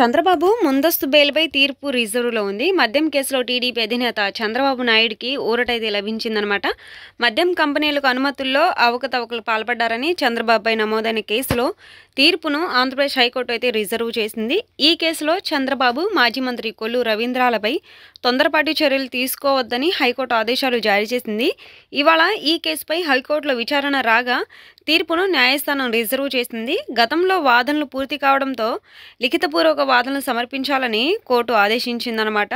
చంద్రబాబు ముందస్తు బెయిల్పై తీర్పు రిజర్వ్లో ఉంది మద్యం కేసులో టీడీపీ అధినేత చంద్రబాబు నాయుడికి ఊరటైతే లభించిందనమాట మద్యం కంపెనీలకు అనుమతుల్లో అవకతవకలు పాల్పడ్డారని చంద్రబాబుపై నమోదైన కేసులో తీర్పును ఆంధ్రప్రదేశ్ హైకోర్టు అయితే రిజర్వ్ చేసింది ఈ కేసులో చంద్రబాబు మాజీ మంత్రి కొల్లు రవీంద్రాలపై తొందరపాటి చర్యలు తీసుకోవద్దని హైకోర్టు ఆదేశాలు జారీ చేసింది ఇవాళ ఈ కేసుపై హైకోర్టులో విచారణ రాగా తీర్పును న్యాయస్థానం రిజర్వ్ చేసింది గతంలో వాదనలు పూర్తి కావడంతో లిఖితపూర్వక వాదనలు సమర్పించాలని కోర్టు ఆదేశించిందనమాట